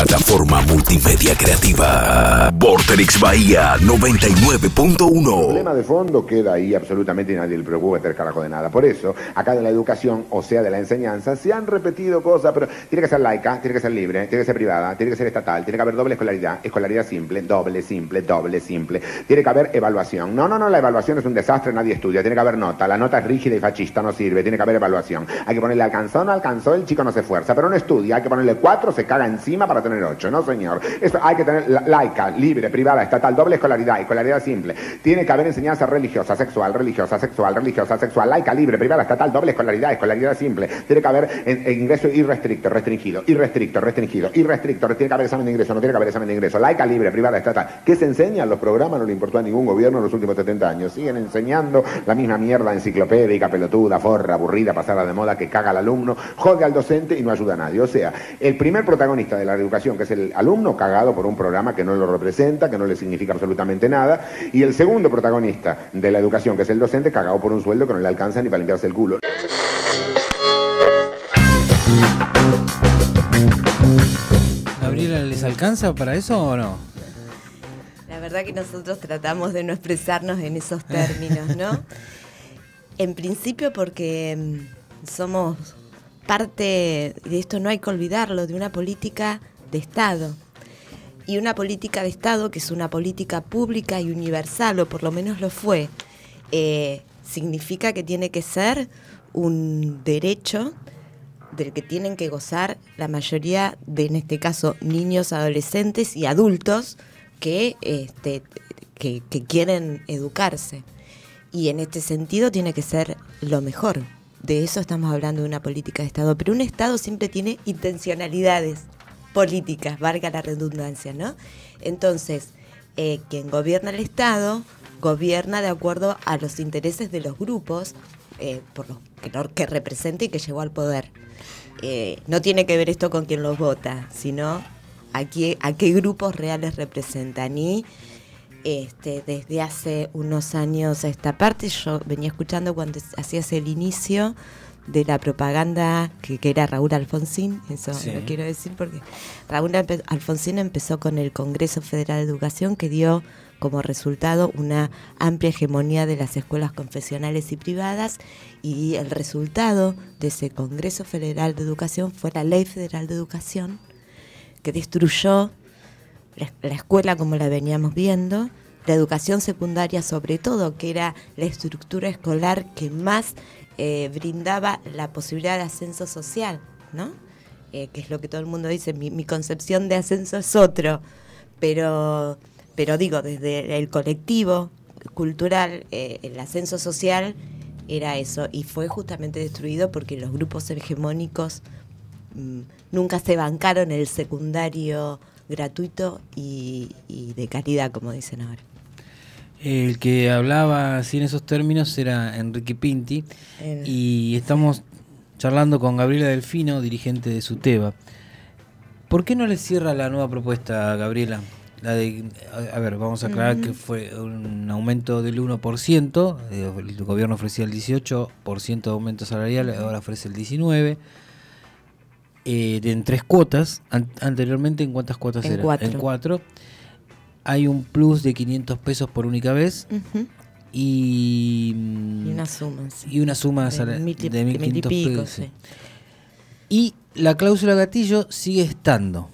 Plataforma multimedia creativa. Vortex Bahía 99.1. El problema de fondo queda ahí absolutamente y nadie le preocupa hacer carajo de nada. Por eso, acá de la educación, o sea, de la enseñanza, se han repetido cosas, pero tiene que ser laica, tiene que ser libre, tiene que ser privada, tiene que ser estatal, tiene que haber doble escolaridad, escolaridad simple, doble simple, doble simple. Tiene que haber evaluación. No, no, no, la evaluación es un desastre, nadie estudia, tiene que haber nota. La nota es rígida y fascista, no sirve, tiene que haber evaluación. Hay que ponerle alcanzó, no alcanzó, el chico no se esfuerza, pero no estudia, hay que ponerle cuatro, se caga encima para ocho. No, señor. Esto hay que tener laica, libre, privada, estatal, doble escolaridad, escolaridad simple. Tiene que haber enseñanza religiosa, sexual, religiosa, sexual, religiosa, sexual, laica, libre, privada, estatal, doble escolaridad, escolaridad simple. Tiene que haber ingreso irrestricto, restringido, irrestricto, restringido, irrestricto. Tiene que haber examen de ingreso, no tiene que haber examen de ingreso. Laica, libre, privada, estatal. ¿Qué se enseña? Los programas no le importó a ningún gobierno en los últimos 70 años. Siguen enseñando la misma mierda enciclopédica, pelotuda, forra, aburrida, pasada de moda, que caga al alumno, jode al docente y no ayuda a nadie. O sea, el primer protagonista de la educación, que es el alumno cagado por un programa que no lo representa, que no le significa absolutamente nada, y el segundo protagonista de la educación, que es el docente, cagado por un sueldo que no le alcanza ni para limpiarse el culo. ¿Abril, ¿les alcanza para eso o no? La verdad que nosotros tratamos de no expresarnos en esos términos, ¿no? en principio porque em, somos parte, de esto no hay que olvidarlo, de una política de Estado. Y una política de Estado que es una política pública y universal, o por lo menos lo fue, eh, significa que tiene que ser un derecho del que tienen que gozar la mayoría de, en este caso, niños, adolescentes y adultos este, que, que quieren educarse. Y en este sentido tiene que ser lo mejor. De eso estamos hablando de una política de Estado. Pero un Estado siempre tiene intencionalidades políticas, valga la redundancia, ¿no? Entonces, eh, quien gobierna el Estado gobierna de acuerdo a los intereses de los grupos eh, por los que, lo que representa y que llegó al poder. Eh, no tiene que ver esto con quien los vota, sino a qué, a qué grupos reales representan. Y este, desde hace unos años a esta parte, yo venía escuchando cuando hacías el inicio, de la propaganda que, era Raúl Alfonsín, eso lo quiero decir porque Raúl Alfonsín empezó con el Congreso Federal de Educación que dio como resultado una amplia hegemonía de las escuelas confesionales y privadas y el resultado de ese Congreso Federal de Educación fue la Ley Federal de Educación que destruyó la escuela como la veníamos viendo, la educación secundaria sobre todo, que era la estructura escolar que más eh, brindaba la posibilidad de ascenso social, ¿no? Eh, que es lo que todo el mundo dice, mi, concepción de ascenso es otro, pero, pero digo, desde el colectivo cultural, eh, el ascenso social era eso, y fue justamente destruido porque los grupos hegemónicos mm, nunca se bancaron el secundario gratuito y de calidad, como dicen ahora. El que hablaba así en esos términos era Enrique Pinti y estamos charlando con Gabriela Delfino, dirigente de SUTEBA. ¿Por qué no le cierra la nueva propuesta, Gabriela? La de, a, ver, vamos a aclarar que fue un aumento del 1%, eh, el gobierno ofrecía el 18% de aumento salarial, ahora ofrece el 19%. Eh, en tres cuotas, anteriormente en cuántas cuotas en era? Cuatro. En cuatro hay un plus de 500 pesos por única vez. y, y, una mm, suma. Y una suma de, 1500 pesos. Y la cláusula gatillo sigue estando.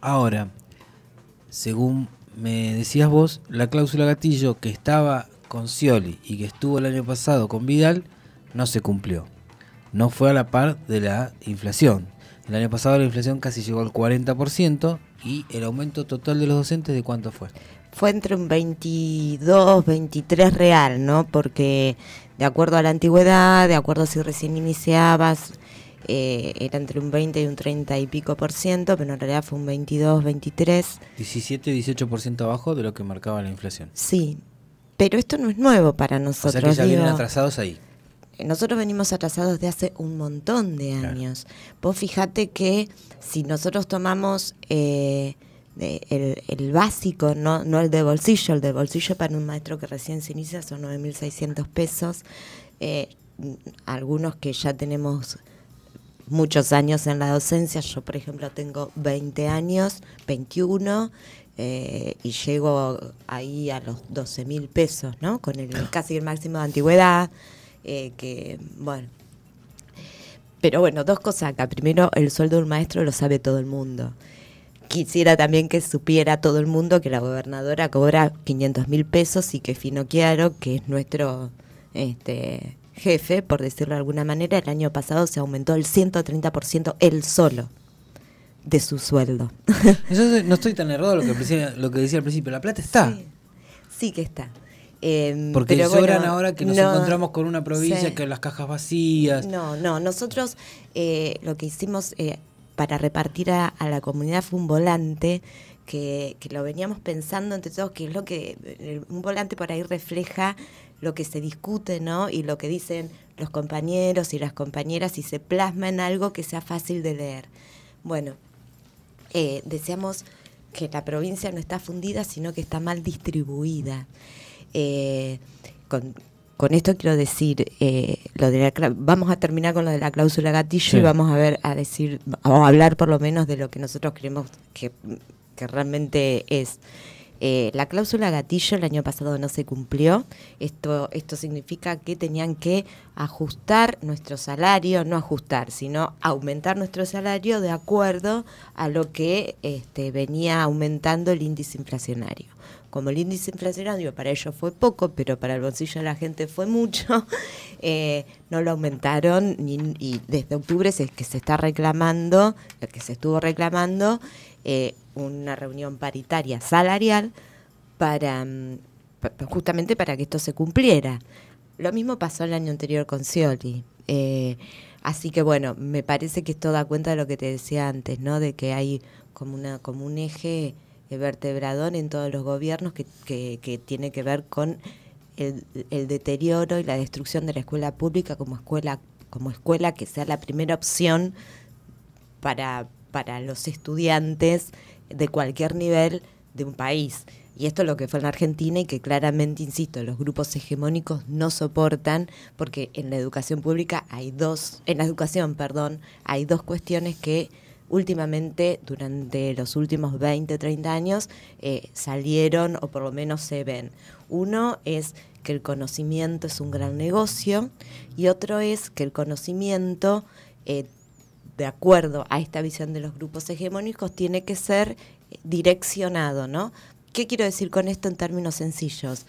Ahora, según me decías vos, la cláusula gatillo que estaba con Scioli y que estuvo el año pasado con Vidal no se cumplió. No fue a la par de la inflación. El año pasado la inflación casi llegó al 40%, ¿Y el aumento total de los docentes de cuánto fue? Fue entre un 22, 23 real, ¿no? Porque de acuerdo a la antigüedad, de acuerdo si recién iniciabas, eh, era entre un 20 y un 30 y pico por ciento, pero en realidad fue un 22, 23. 17, 18 por ciento abajo de lo que marcaba la inflación. Sí, pero esto no es nuevo para nosotros. O sea que ya vienen atrasados ahí nosotros venimos atrasados de hace un montón de años. Vos fijate que si nosotros tomamos eh, el, básico, no, el de bolsillo, el de bolsillo para un maestro que recién se inicia son 9.600 pesos. Eh, algunos que ya tenemos muchos años en la docencia, yo por ejemplo tengo 20 años, 21, eh, y llego ahí a los 12.000 mil pesos, ¿no? Con el, casi el máximo de antigüedad. Eh, que, bueno. Pero bueno, dos cosas acá. Primero, el sueldo de un maestro lo sabe todo el mundo. Quisiera también que supiera todo el mundo que la gobernadora cobra 500 mil pesos y que Finocchiaro, que es nuestro este, jefe, por decirlo de alguna manera, el año pasado se aumentó el 130% él solo de su sueldo. Yo no estoy tan errado lo que, lo que decía al principio, la plata está. sí que está. Em, Porque pero ahora que nos encontramos con una provincia que las cajas vacías. No, no, nosotros eh, lo que hicimos eh, para repartir a, la comunidad fue un volante. Que, lo veníamos pensando entre todos, que es lo que un volante por ahí refleja lo que se discute, ¿no? Y lo que dicen los compañeros y las compañeras y se plasma en algo que sea fácil de leer. Bueno, eh, deseamos que la provincia no está fundida, sino que está mal distribuida. Eh, con, esto quiero decir, eh, vamos a terminar con lo de la cláusula gatillo y vamos a ver, a decir, a hablar por lo menos de lo que nosotros creemos que, realmente es. Eh, la cláusula gatillo el año pasado no se cumplió. Esto, esto significa que tenían que ajustar nuestro salario, no ajustar, sino aumentar nuestro salario de acuerdo a lo que este, venía aumentando el índice inflacionario como el índice inflacionario para ellos fue poco, pero para el bolsillo de la gente fue mucho, eh, no lo aumentaron y, desde octubre es que se está reclamando, eh, que se estuvo reclamando, eh, una reunión paritaria salarial para mm, justamente para que esto se cumpliera. Lo mismo pasó el año anterior con Scioli. así que bueno, me parece que esto da cuenta de lo que te decía antes, ¿no? De que hay como una como un eje vertebradón en todos los gobiernos que, que, tiene que ver con el, deterioro y la destrucción de la escuela pública como escuela, como escuela que sea la primera opción para, para los estudiantes de cualquier nivel de un país. Y esto es lo que fue en Argentina y que claramente, insisto, los grupos hegemónicos no soportan porque en la educación pública hay dos, en la educación, perdón, hay dos cuestiones que últimamente, durante los últimos 20, 30 años, eh, salieron o por lo menos se ven. Uno es que el conocimiento es un gran negocio y otro es que el conocimiento, eh, de acuerdo a esta visión de los grupos hegemónicos, tiene que ser direccionado, ¿no? ¿Qué quiero decir con esto en términos sencillos?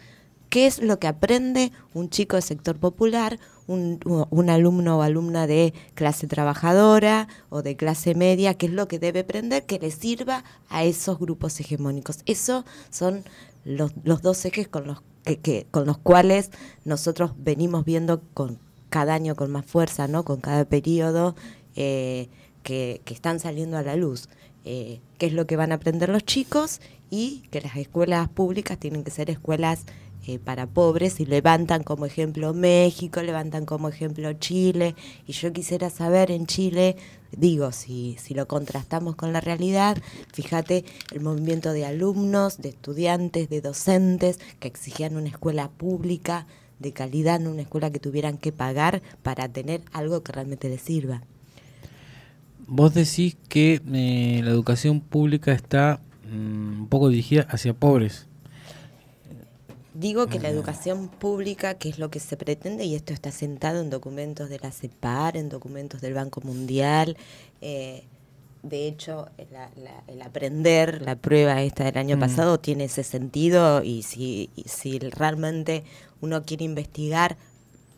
¿Qué es lo que aprende un chico de sector popular, un, alumno o alumna de clase trabajadora o de clase media, qué es lo que debe aprender que le sirva a esos grupos hegemónicos. Esos son los, dos ejes con los, que, con los cuales nosotros venimos viendo con cada año con más fuerza, ¿no? con cada periodo eh, que, están saliendo a la luz. Eh, qué es lo que van a aprender los chicos y que las escuelas públicas tienen que ser escuelas eh, para pobres y levantan como ejemplo México, levantan como ejemplo Chile. Y yo quisiera saber en Chile, digo, si, si lo contrastamos con la realidad, fíjate el movimiento de alumnos, de estudiantes, de docentes que exigían una escuela pública de calidad, no una escuela que tuvieran que pagar para tener algo que realmente les sirva. Vos decís que eh, la educación pública está mm, un poco dirigida hacia pobres. Digo que la mm. educación pública, que es lo que se pretende, y esto está sentado en documentos de la CEPAR, en documentos del Banco Mundial, eh, de hecho, el aprender, la prueba esta del año mm. pasado, tiene ese sentido y si, si realmente uno quiere investigar,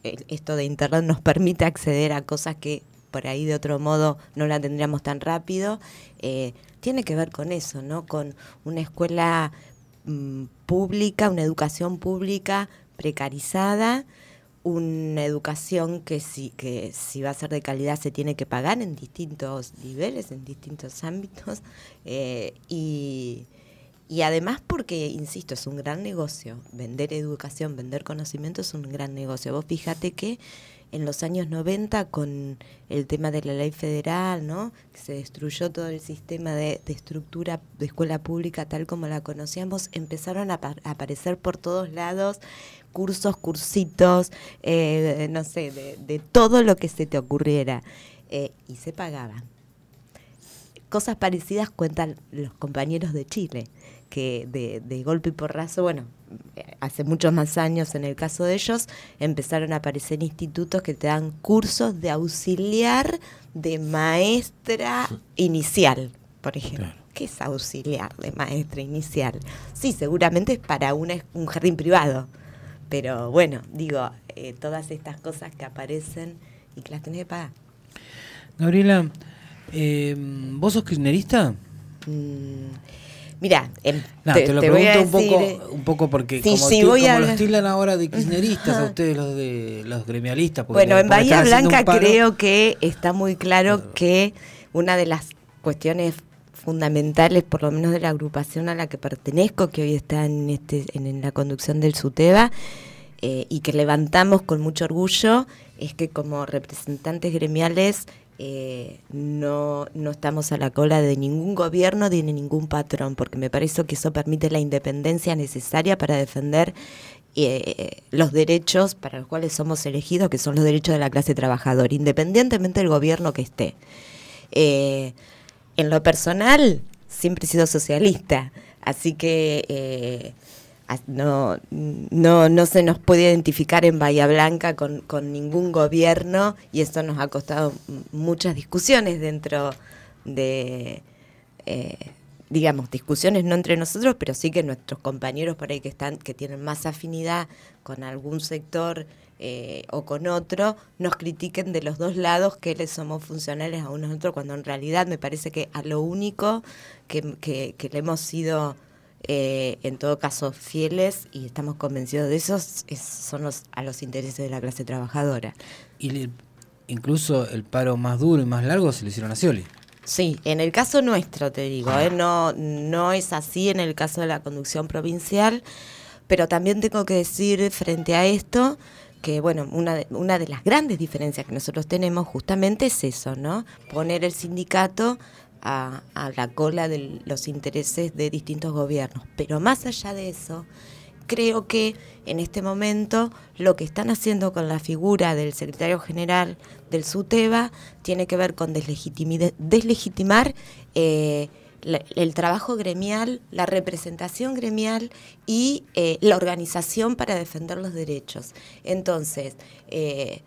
esto de Internet nos permite acceder a cosas que por ahí de otro modo no la tendríamos tan rápido, eh, tiene que ver con eso, ¿no? Con una escuela Mm, pública, una educación pública precarizada, una educación que si, que si va a ser de calidad se tiene que pagar en distintos niveles, en distintos ámbitos, eh, y, y además porque, insisto, es un gran negocio, vender educación, vender conocimiento es un gran negocio. Vos fíjate que en los años 90 con el tema de la ley federal, ¿no? Que se destruyó todo el sistema de, estructura de escuela pública tal como la conocíamos, empezaron a, aparecer por todos lados cursos, cursitos, eh, no sé, de, todo lo que se te ocurriera. Eh, y se pagaban. Cosas parecidas cuentan los compañeros de Chile, que de, de golpe y porrazo, bueno, hace muchos más años en el caso de ellos, empezaron a aparecer institutos que te dan cursos de auxiliar de maestra inicial, por ejemplo. ¿Qué es auxiliar de maestra inicial? Sí, seguramente es para un jardín privado, pero bueno, digo, eh, todas estas cosas que aparecen y que las tenés que pagar. Gabriela, eh, ¿vos sos kirchnerista? Mm, Mira, em, te, lo pregunto un poco, porque como, lo tú, los ahora de kirchneristas a ustedes los de los gremialistas. bueno, en Bahía Blanca creo que está muy claro que una de las cuestiones fundamentales, por lo menos de la agrupación a la que pertenezco, que hoy está en, este, en, la conducción del SUTEBA, eh, y que levantamos con mucho orgullo, es que como representantes gremiales eh, no, no estamos a la cola de ningún gobierno ni de ningún patrón, porque me parece que eso permite la independencia necesaria para defender eh, los derechos para los cuales somos elegidos, que son los derechos de la clase trabajadora, independientemente del gobierno que esté. Eh, en lo personal, siempre he sido socialista, así que no, no, no se nos puede identificar en Bahía Blanca con, con ningún gobierno y eso nos ha costado muchas discusiones dentro de, eh, digamos, discusiones no entre nosotros, pero sí que nuestros compañeros por ahí que, están, que tienen más afinidad con algún sector eh, o con otro, nos critiquen de los dos lados que les somos funcionales a unos a otros, cuando en realidad me parece que a lo único que, que le hemos sido eh, en todo caso fieles y estamos convencidos de eso, son los, a los intereses de la clase trabajadora. Y incluso el paro más duro y más largo se lo hicieron a Scioli. Sí, en el caso nuestro te digo, ah. eh, no, no es así en el caso de la conducción provincial, pero también tengo que decir frente a esto que bueno, una de, una de las grandes diferencias que nosotros tenemos justamente es eso, ¿no? Poner el sindicato a, la cola de los intereses de distintos gobiernos. Pero más allá de eso, creo que en este momento lo que están haciendo con la figura del secretario general del SUTEBA tiene que ver con deslegitimar eh, el trabajo gremial, la representación gremial y eh, la organización para defender los derechos. Entonces, eh,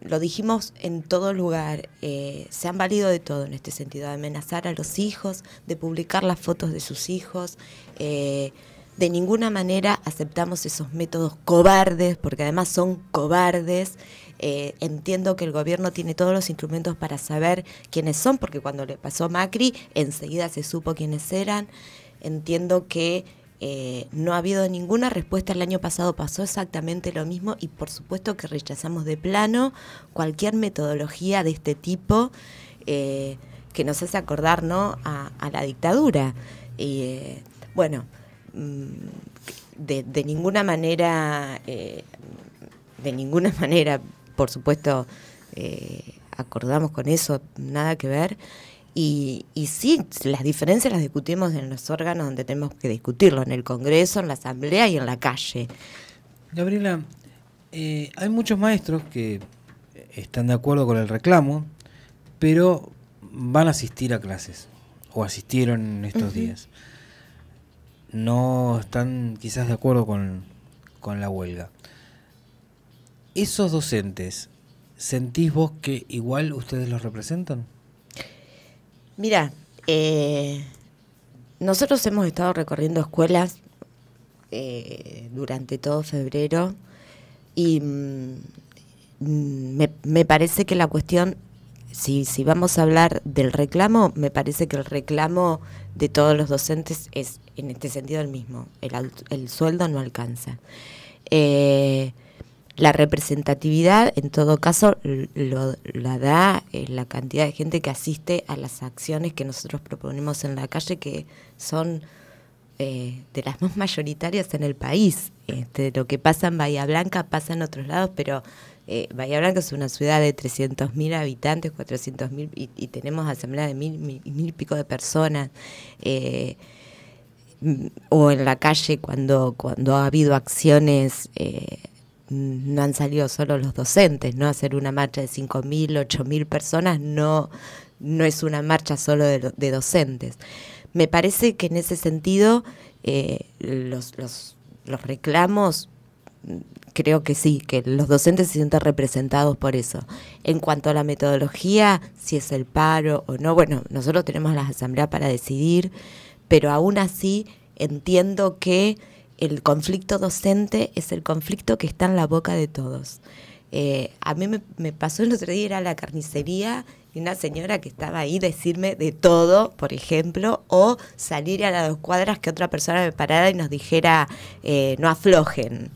lo dijimos en todo lugar, eh, se han valido de todo en este sentido, de amenazar a los hijos, de publicar las fotos de sus hijos. Eh, de ninguna manera aceptamos esos métodos cobardes, porque además son cobardes. Eh, entiendo que el gobierno tiene todos los instrumentos para saber quiénes son, porque cuando le pasó Macri, enseguida se supo quiénes eran. Entiendo que eh, no ha habido ninguna respuesta. El año pasado pasó exactamente lo mismo y por supuesto que rechazamos de plano cualquier metodología de este tipo eh, que nos hace acordar ¿no? a, la dictadura. Eh, bueno, mm, de, de, ninguna manera, de ninguna manera, por supuesto, acordamos con eso, nada que ver. Y, y, sí, las diferencias las discutimos en los órganos donde tenemos que discutirlo, en el Congreso, en la Asamblea y en la calle. Gabriela, eh, hay muchos maestros que están de acuerdo con el reclamo, pero van a asistir a clases o asistieron estos días. No están quizás de acuerdo con, con la huelga. ¿Esos docentes sentís vos que igual ustedes los representan? Mira, eh, nosotros hemos estado recorriendo escuelas eh, durante todo febrero y mm, me, parece que la cuestión, si, vamos a hablar del reclamo, me parece que el reclamo de todos los docentes es en este sentido el mismo, el, sueldo no alcanza. Eh, la representatividad, en todo caso, lo, la da eh, la cantidad de gente que asiste a las acciones que nosotros proponemos en la calle, que son eh, de las más mayoritarias en el país. Este, lo que pasa en Bahía Blanca pasa en otros lados, pero eh, Bahía Blanca es una ciudad de 300.000 habitantes, 400.000, y, y, tenemos asamblea de mil, mil, pico de personas. Mm, o en la calle cuando, cuando ha habido acciones no han salido solo los docentes, ¿no? Hacer una marcha de 5.000, 8.000 personas no, no es una marcha solo de, docentes. Me parece que en ese sentido eh, los, los reclamos creo que sí, que los docentes se sienten representados por eso. En cuanto a la metodología, si es el paro o no, bueno, nosotros tenemos las asambleas para decidir, pero aún así entiendo que el conflicto docente es el conflicto que está en la boca de todos. Eh, a mí me, pasó el otro día ir a la carnicería y una señora que estaba ahí decirme de todo, por ejemplo, o salir a las dos cuadras que otra persona me parara y nos dijera eh, no aflojen.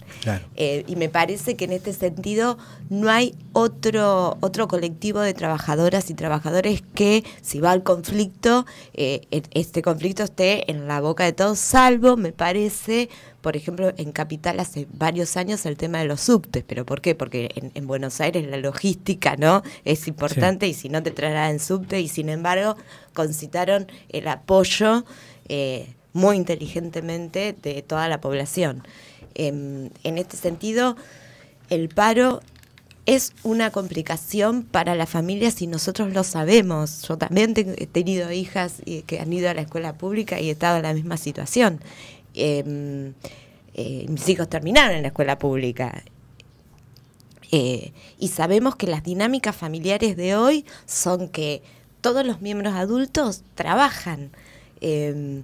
Eh, y me parece que en este sentido no hay otro, otro colectivo de trabajadoras y trabajadores que si va al conflicto, e-, este conflicto esté en la boca de todos, salvo, me parece, por ejemplo, en Capital hace varios años el tema de los subtes. ¿Pero por qué? Porque en, Buenos Aires la logística no es importante y si no te traerá en subte y sin embargo concitaron el apoyo eh, muy inteligentemente de toda la población. Em, en este sentido, el paro es una complicación para las familias si nosotros lo sabemos. Yo también he tenido hijas eh, que han ido a la escuela pública y he estado en la misma situación. Em, eh, mis hijos terminaron en la escuela pública. Eh, y sabemos que las dinámicas familiares de hoy son que todos los miembros adultos trabajan. Em,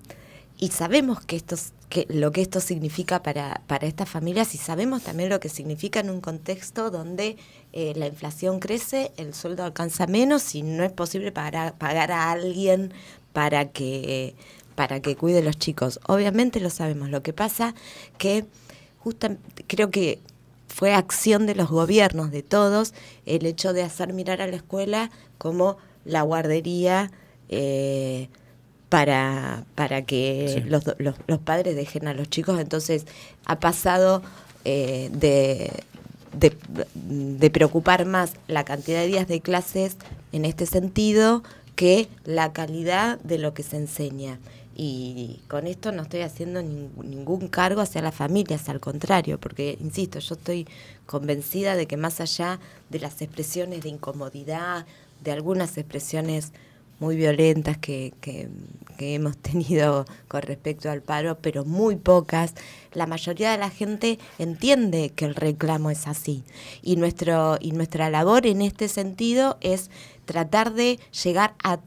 y sabemos que esto, que, lo que esto significa para, para estas familias y sabemos también lo que significa en un contexto donde eh, la inflación crece, el sueldo alcanza menos y no es posible pagar a alguien para que para que cuide los chicos. Obviamente lo sabemos. Lo que pasa que creo que fue acción de los gobiernos, de todos, el hecho de hacer mirar a la escuela como la guardería eh, para, para que los, padres dejen a los chicos. Entonces ha pasado eh, de preocupar más la cantidad de días de clases en este sentido que la calidad de lo que se enseña. Y con esto no estoy haciendo ningún cargo hacia las familias, al contrario, porque, insisto, yo estoy convencida de que más allá de las expresiones de incomodidad, de algunas expresiones muy violentas que, hemos tenido con respecto al paro, pero muy pocas. La mayoría de la gente entiende que el reclamo es así. Y, nuestro, y nuestra labor en este sentido es tratar de llegar a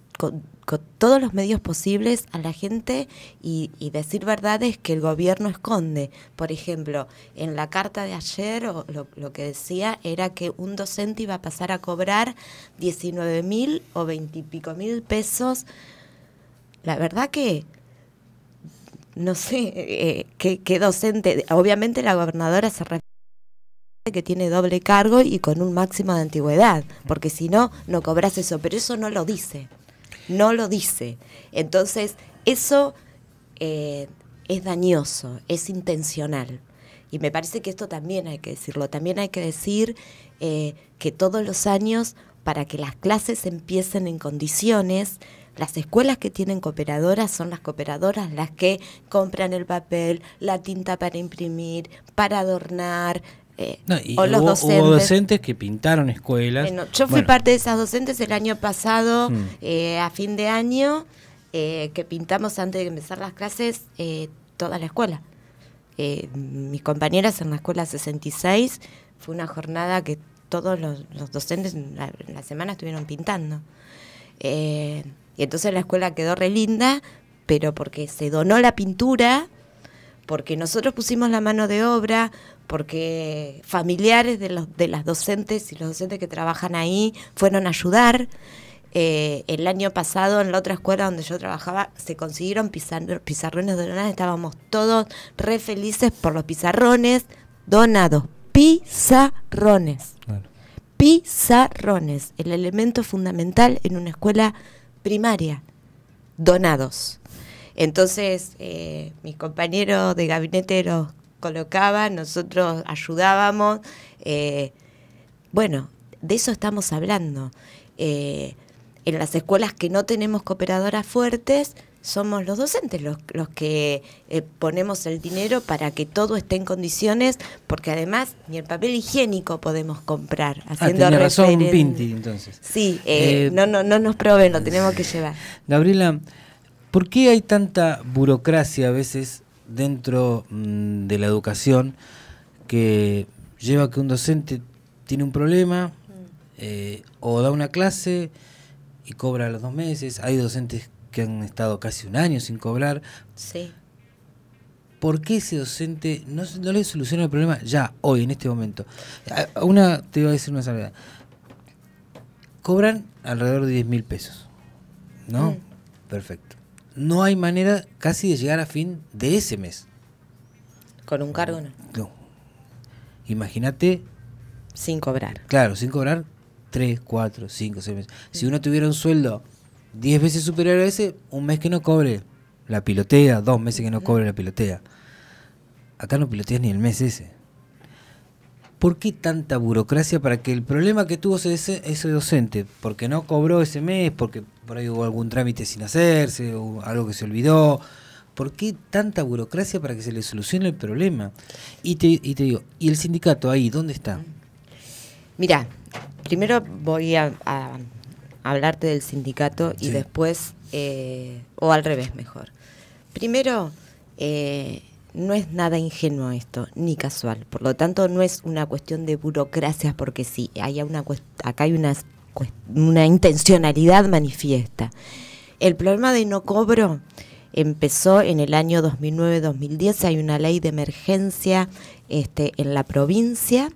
todos los medios posibles a la gente y, decir verdades que el gobierno esconde. Por ejemplo, en la carta de ayer lo, que decía era que un docente iba a pasar a cobrar 19 mil o 20 y pico mil pesos. La verdad que no sé eh, qué, docente. Obviamente la gobernadora se refiere que tiene doble cargo y con un máximo de antigüedad, porque si no, no cobras eso, pero eso no lo dice no lo dice. Entonces, eso eh, es dañoso, es intencional. Y me parece que esto también hay que decirlo. También hay que decir eh, que todos los años, para que las clases empiecen en condiciones, las escuelas que tienen cooperadoras son las cooperadoras las que compran el papel, la tinta para imprimir, para adornar, eh, o los hubo, docentes. que pintaron escuelas. yo fui parte de esas docentes el año pasado, hmm. eh, a fin de año, eh, que pintamos antes de empezar las clases toda la escuela. mis compañeras en la escuela 66 fue una jornada que todos los, docentes en la, semana estuvieron pintando. y entonces la escuela quedó re linda, pero porque se donó la pintura, porque nosotros pusimos la mano de obra, porque familiares de, los, de las docentes y los docentes que trabajan ahí fueron a ayudar. Eh, el año pasado en la otra escuela donde yo trabajaba se consiguieron pizarrones donados, estábamos todos re felices por los pizarrones donados, pizarrones. Pizarrones, el elemento fundamental en una escuela primaria, donados. Entonces, eh, compañeros de gabinete de colocaba, nosotros ayudábamos. Eh, bueno, de eso estamos hablando. Eh, en las escuelas que no tenemos cooperadoras fuertes, somos los docentes los, que eh, ponemos el dinero para que todo esté en condiciones, porque además ni el papel higiénico podemos comprar. Ah, haciendo ah, Pinti, entonces. Sí, no, no, no nos proveen, lo tenemos que llevar. Gabriela, ¿por qué hay tanta burocracia a veces dentro mm, de la educación que lleva que un docente tiene un problema mm. eh, o da una clase y cobra a los dos meses. Hay docentes que han estado casi un año sin cobrar. Sí. ¿Por qué ese docente no, no le soluciona el problema ya, hoy, en este momento? Una, te iba a decir una salida Cobran alrededor de 10 mil pesos, ¿no? Mm. Perfecto no hay manera casi de llegar a fin de ese mes. Con un cargo no. Imagínate. Sin cobrar. Claro, sin cobrar 3, 4, 5, 6 meses. Si uno tuviera un sueldo 10 veces superior a ese, un mes que no cobre la pilotea, dos meses que no cobre la pilotea. Acá no piloteas ni el mes ese. ¿Por qué tanta burocracia para que el problema que tuvo ese, docente, porque no cobró ese mes, porque por ahí hubo algún trámite sin hacerse, o algo que se olvidó, ¿por qué tanta burocracia para que se le solucione el problema? Y te, y digo, ¿y el sindicato ahí dónde está? Mira, primero voy a, hablarte del sindicato y después, eh, o al revés mejor. Primero, eh, no es nada ingenuo esto, ni casual. Por lo tanto, no es una cuestión de burocracias, porque sí, hay una, acá hay una, una intencionalidad manifiesta. El problema de no cobro empezó en el año 2009-2010. Hay una ley de emergencia este, en la provincia.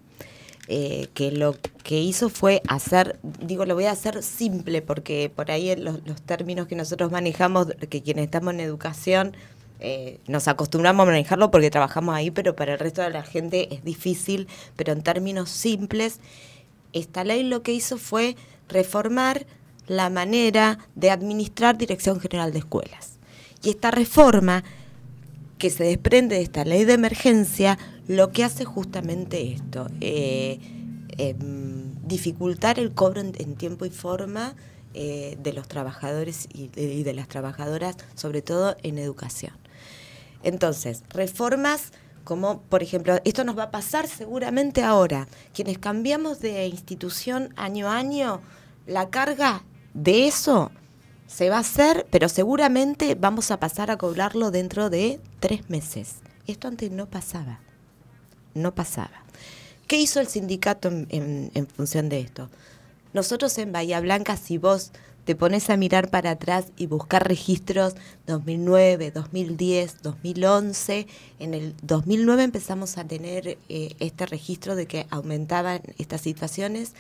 Eh, que lo que hizo fue hacer, digo, lo voy a hacer simple porque por ahí los, los términos que nosotros manejamos, que quienes estamos en educación, eh, nos acostumbramos a manejarlo porque trabajamos ahí, pero para el resto de la gente es difícil, pero en términos simples, esta ley lo que hizo fue reformar la manera de administrar Dirección General de Escuelas. Y esta reforma que se desprende de esta ley de emergencia, lo que hace justamente esto, eh, em, dificultar el cobro en, tiempo y forma eh, de los trabajadores y de las trabajadoras, sobre todo en educación. Entonces, reformas como, por ejemplo, esto nos va a pasar seguramente ahora, quienes cambiamos de institución año a año, la carga de eso se va a hacer, pero seguramente vamos a pasar a cobrarlo dentro de tres meses. Esto antes no pasaba, no pasaba. ¿Qué hizo el sindicato en, función de esto? Nosotros en Bahía Blanca, si vos te pones a mirar para atrás y buscar registros 2009, 2010, 2011. En el 2009 empezamos a tener eh, este registro de que aumentaban estas situaciones.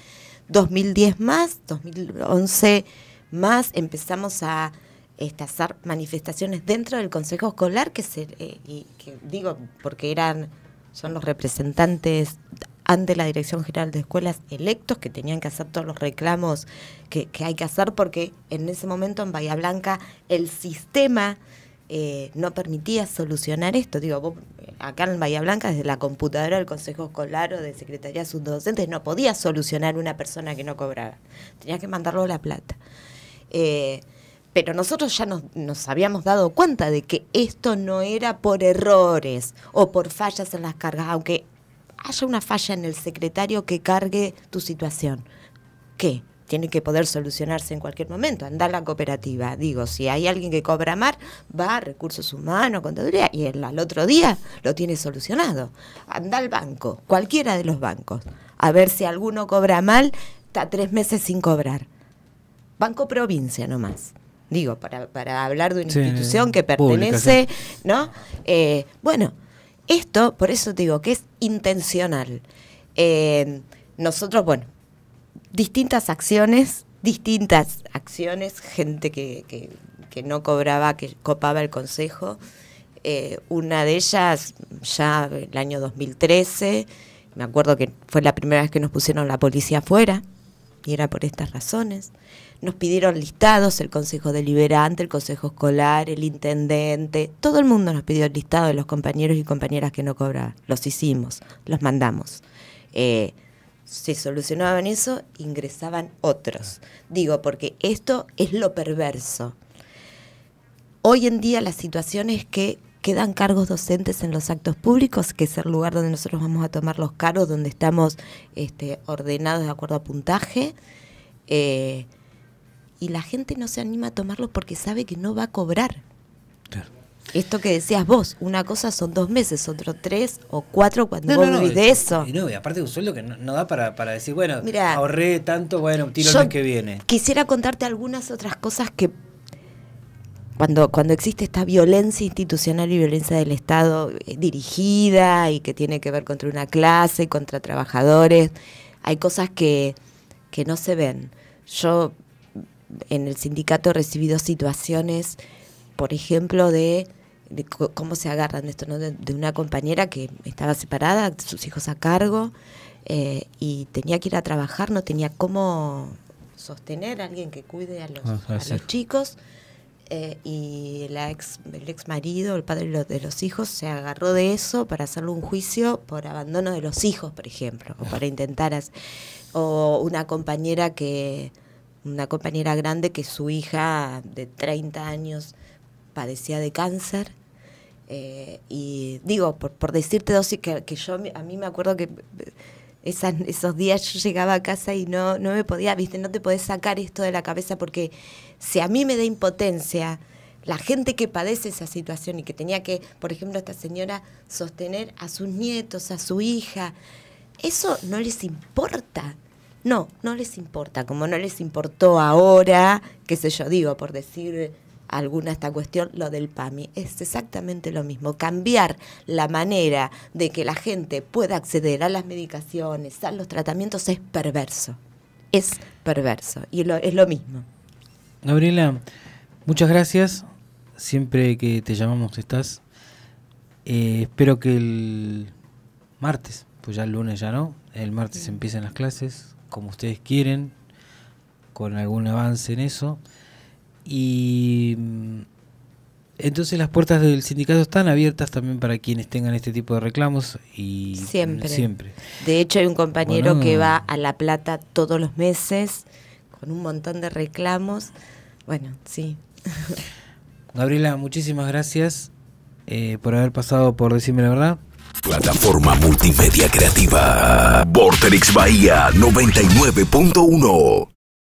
2010 más, 2011 más, empezamos a este, hacer manifestaciones dentro del Consejo Escolar, que, se, eh, digo, porque eran son los representantes de la Dirección General de Escuelas electos que tenían que hacer todos los reclamos que, hay que hacer porque en ese momento en Bahía Blanca el sistema eh, no permitía solucionar esto. Digo, eh, acá en Bahía Blanca, desde la computadora del Consejo Escolar o de Secretaría de Asuntos Docentes, no podía solucionar una persona que no cobraba. Tenía que mandarlo la plata. Eh, pero nosotros ya nos, nos, habíamos dado cuenta de que esto no era por errores o por fallas en las cargas, aunque haya una falla en el secretario que cargue tu situación. ¿Qué? Tiene que poder solucionarse en cualquier momento. Anda la cooperativa. Digo, si hay alguien que cobra mal, va a recursos humanos, contaduría, y al otro día lo tiene solucionado. Anda al banco, cualquiera de los bancos, a ver si alguno cobra mal, está tres meses sin cobrar. Banco provincia nomás digo, para, hablar de una institución que pertenece, ¿no? Eh, bueno, esto, por eso te digo, que es intencional. Eh, nosotros, bueno, distintas acciones, distintas acciones, gente que, no cobraba, que copaba el consejo. Eh, una de ellas ya el año 2013, me acuerdo que fue la primera vez que nos pusieron la policía afuera, y era por estas razones nos pidieron listados, el Consejo Deliberante, el Consejo Escolar, el Intendente, todo el mundo nos pidió el listado de los compañeros y compañeras que no cobraban. Los hicimos, los mandamos. Si eh, se solucionaban eso, ingresaban otros. Digo, porque esto es lo perverso. Hoy en día la situación es que quedan cargos docentes en los actos públicos, que es el lugar donde nosotros vamos a tomar los cargos, donde estamos este, ordenados de acuerdo a puntaje. Eh, y la gente no se anima a tomarlo porque sabe que no va a cobrar. Esto que decías vos, una cosa son dos meses, otro tres o cuatro cuando no, vos de eso. Y no, aparte de un sueldo que no, da para, decir, bueno, ahorré tanto, bueno, tiro el que viene. Quisiera contarte algunas otras cosas que cuando, cuando existe esta violencia institucional y violencia del Estado eh, dirigida y que tiene que ver contra una clase, y contra trabajadores, hay cosas que, que no se ven. Yo en el sindicato he recibido situaciones, por ejemplo, de, cómo se agarran esto, De, una compañera que estaba separada, sus hijos a cargo, eh, y tenía que ir a trabajar, no tenía cómo sostener a alguien que cuide a los, ah, chicos. Eh, y la ex, el ex marido, el padre de los, de los hijos, se agarró de eso para hacerle un juicio por abandono de los hijos, por ejemplo, o para ah. intentar, hacer, o una compañera que una compañera grande que su hija de 30 años padecía de cáncer. Eh, y digo, por, por decirte, Dosis, que, yo a mí me acuerdo que eh, esas, esos días yo llegaba a casa y no, no me podía, viste, no te podés sacar esto de la cabeza porque si a mí me da impotencia, la gente que padece esa situación y que tenía que, por ejemplo, esta señora sostener a sus nietos, a su hija, eso no les importa. No, no les importa, como no les importó ahora, qué sé yo, digo, por decir alguna esta cuestión, lo del PAMI. Es exactamente lo mismo. Cambiar la manera de que la gente pueda acceder a las medicaciones, a los tratamientos, es perverso. Es perverso. Y es lo mismo. Gabriela, muchas gracias. Siempre que te llamamos estás. Eh, espero que el martes, pues ya el lunes ya no, el martes empiecen empiezan las clases, como ustedes quieren, con algún avance en eso. Y mm, entonces las puertas del sindicato están abiertas también para quienes tengan este tipo de reclamos y siempre. siempre. De hecho hay un compañero que va a La Plata todos los meses con un montón de reclamos. Bueno, sí. Gabriela, muchísimas gracias eh, por haber pasado por decirme la verdad. Plataforma multimedia creativa. Vorterix Bahía 99.1.